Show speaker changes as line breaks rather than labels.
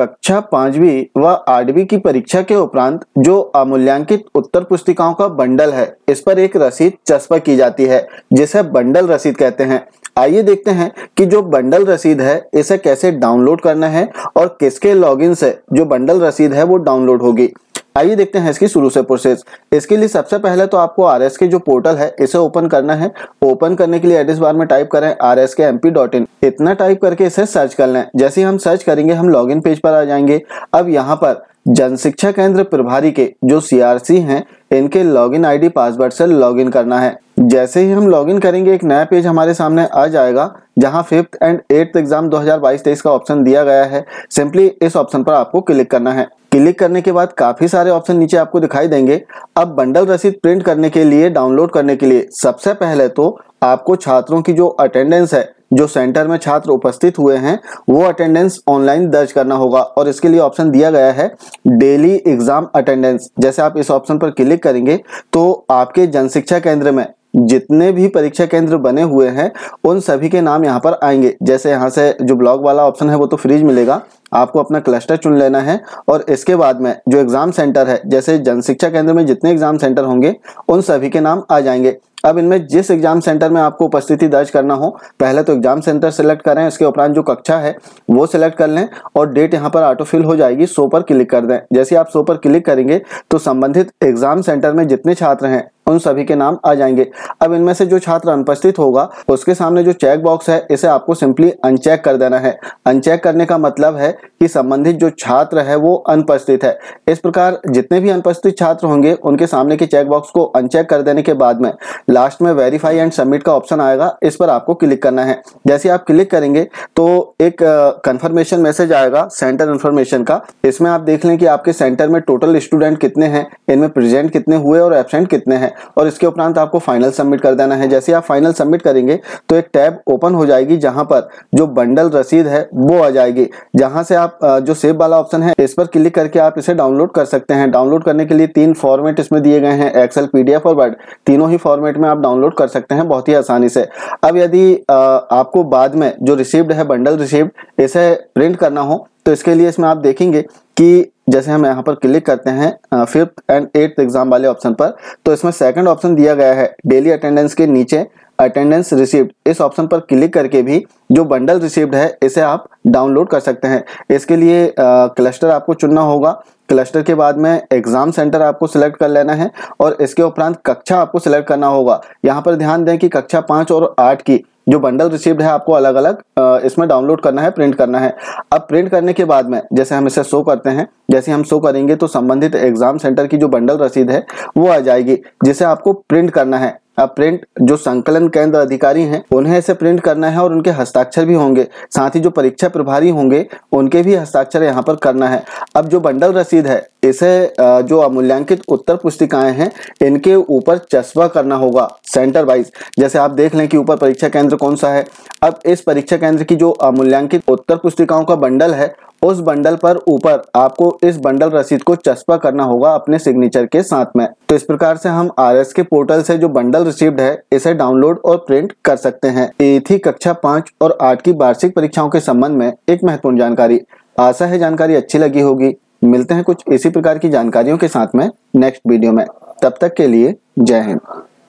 कक्षा पांचवी व आठवीं की परीक्षा के उपरांत जो अमूल्यांकित उत्तर पुस्तिकाओं का बंडल है इस पर एक रसीद चस्पा की जाती है जिसे बंडल रसीद कहते हैं आइए देखते हैं कि जो बंडल रसीद है इसे कैसे डाउनलोड करना है और किसके लॉगिन से जो बंडल रसीद है वो डाउनलोड होगी आइए देखते हैं इसकी शुरू से प्रोसेस इसके लिए सबसे पहले तो आपको आर के जो पोर्टल है इसे ओपन करना है ओपन करने के लिए एड्रेस बार में टाइप करें R S K M P dot in इतना टाइप करके इसे सर्च कर लें जैसे हम सर्च करेंगे हम लॉग इन पेज पर आ जाएंगे अब यहाँ पर जन शिक्षा केंद्र प्रभारी के जो सी हैं इनके लॉगिन आईडी पासवर्ड से लॉगिन करना है जैसे ही हम लॉगिन करेंगे एक नया पेज हमारे सामने आ जाएगा जहां फिफ्थ एंड एट्थ एग्जाम 2022-23 का ऑप्शन दिया गया है सिंपली इस ऑप्शन पर आपको क्लिक करना है क्लिक करने के बाद काफ़ी सारे ऑप्शन नीचे आपको दिखाई देंगे अब बंडल रसीद प्रिंट करने के लिए डाउनलोड करने के लिए सबसे पहले तो आपको छात्रों की जो अटेंडेंस है जो सेंटर में छात्र उपस्थित हुए हैं वो अटेंडेंस ऑनलाइन दर्ज करना होगा और इसके लिए ऑप्शन दिया गया है डेली एग्जाम अटेंडेंस जैसे आप इस ऑप्शन पर क्लिक करेंगे तो आपके जनशिक्षा केंद्र में जितने भी परीक्षा केंद्र बने हुए हैं उन सभी के नाम यहाँ पर आएंगे जैसे यहाँ से जो ब्लॉक वाला ऑप्शन है वो तो फ्रीज मिलेगा आपको अपना क्लस्टर चुन लेना है और इसके बाद में जो एग्ज़ाम सेंटर है जैसे जन शिक्षा केंद्र में जितने एग्ज़ाम सेंटर होंगे उन सभी के नाम आ जाएंगे अब इनमें जिस एग्ज़ाम सेंटर में आपको उपस्थिति दर्ज करना हो पहले तो एग्ज़ाम सेंटर सेलेक्ट करें इसके उपरांत जो कक्षा है वो सिलेक्ट कर लें और डेट यहाँ पर ऑटोफिल हो जाएगी सो पर क्लिक कर दें जैसे आप सो पर क्लिक करेंगे तो संबंधित एग्ज़ाम सेंटर में जितने छात्र हैं उन सभी के नाम आ जाएंगे अब इनमें से जो छात्र अनुपस्थित होगा उसके सामने जो चेक बॉक्स है इसे आपको सिंपली अनचेक कर देना है अनचेक करने का मतलब है कि संबंधित जो छात्र है वो अनुपस्थित है इस प्रकार जितने भी अनुपस्थित छात्र होंगे उनके सामने के चेक बॉक्स को अनचेक कर देने के बाद में लास्ट में वेरीफाई एंड सबमिट का ऑप्शन आएगा इस पर आपको क्लिक करना है जैसे आप क्लिक करेंगे तो एक कंफर्मेशन मैसेज आएगा सेंटर इन्फॉर्मेशन का इसमें आप देख लें कि आपके सेंटर में टोटल स्टूडेंट कितने हैं इनमें प्रेजेंट कितने हुए और एबसेंट कितने हैं और इसके उपरांत आपको फाइनल सबमिट कर देना है जैसे आप फाइनल सबमिट करेंगे तो एक टैब ओपन हो जाएगी जहां पर जो बंडल रसीद है वो आ जाएगी जहां से आप जो सेव वाला ऑप्शन है इस पर क्लिक करके आप इसे डाउनलोड कर सकते हैं डाउनलोड करने के लिए तीन फॉर्मेट इसमें दिए गए हैं एक्सेल पीडीएफ और वर्ड तीनों ही फॉर्मेट में आप डाउनलोड कर सकते हैं बहुत ही आसानी से अब यदि आपको बाद में जो रिसीव्ड है बंडल रिसीव्ड इसे प्रिंट करना हो तो इसके लिए इसमें आप देखेंगे कि जैसे हम यहाँ पर क्लिक करते हैं फिफ्थ एंड एट्थ एग्जाम वाले ऑप्शन पर तो इसमें सेकंड ऑप्शन दिया गया है डेली अटेंडेंस के नीचे अटेंडेंस रिसिप्ट इस ऑप्शन पर क्लिक करके भी जो बंडल रिसिप्ट है इसे आप डाउनलोड कर सकते हैं इसके लिए आ, क्लस्टर आपको चुनना होगा क्लस्टर के बाद में एग्जाम सेंटर आपको सिलेक्ट कर लेना है और इसके उपरांत कक्षा आपको सिलेक्ट करना होगा यहाँ पर ध्यान दें कि कक्षा पाँच और आठ की जो बंडल रिसीव्ड है आपको अलग अलग इसमें डाउनलोड करना है प्रिंट करना है अब प्रिंट करने के बाद में जैसे हम इसे शो करते हैं जैसे हम शो करेंगे तो संबंधित एग्जाम सेंटर की जो बंडल रसीद है वो आ जाएगी जिसे आपको प्रिंट करना है प्रिंट जो संकलन केंद्र अधिकारी हैं उन्हें इसे प्रिंट करना है और उनके हस्ताक्षर भी होंगे साथ ही जो परीक्षा प्रभारी होंगे उनके भी हस्ताक्षर यहाँ पर करना है अब जो बंडल रसीद है इसे जो अमूल्यांकित उत्तर पुस्तिकाएं हैं इनके ऊपर चस्पा करना होगा सेंटर वाइज जैसे आप देख लें कि ऊपर परीक्षा केंद्र कौन सा है अब इस परीक्षा केंद्र की जो अमूल्यांकित उत्तर पुस्तिकाओं का बंडल है उस बंडल पर ऊपर आपको इस बंडल रसीद को चस्पा करना होगा अपने सिग्नेचर के साथ में तो इस प्रकार से हम आर के पोर्टल से जो बंडल रिसीव्ड है इसे डाउनलोड और प्रिंट कर सकते हैं ए थी कक्षा पाँच और आठ की वार्षिक परीक्षाओं के संबंध में एक महत्वपूर्ण जानकारी आशा है जानकारी अच्छी लगी होगी मिलते हैं कुछ इसी प्रकार की जानकारियों के साथ में नेक्स्ट वीडियो में तब तक के लिए जय हिंद